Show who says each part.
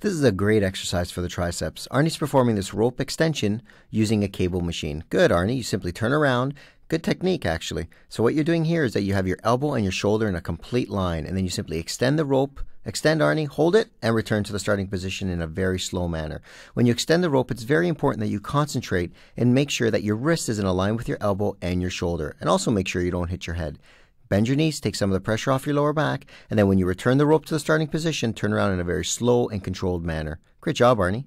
Speaker 1: This is a great exercise for the
Speaker 2: triceps. Arnie's performing this rope extension using a cable machine. Good, Arnie. You simply turn around. Good technique, actually. So what you're doing here is that you have your elbow and your shoulder in a complete line, and then you simply extend the rope Extend Arnie, hold it, and return to the starting position in a very slow manner. When you extend the rope, it's very important that you concentrate and make sure that your wrist is in a line with your elbow and your shoulder, and also make sure you don't hit your head. Bend your knees, take some of the pressure off your lower back, and then when you return the rope to the starting position, turn around in a very slow and controlled manner. Great job, Arnie.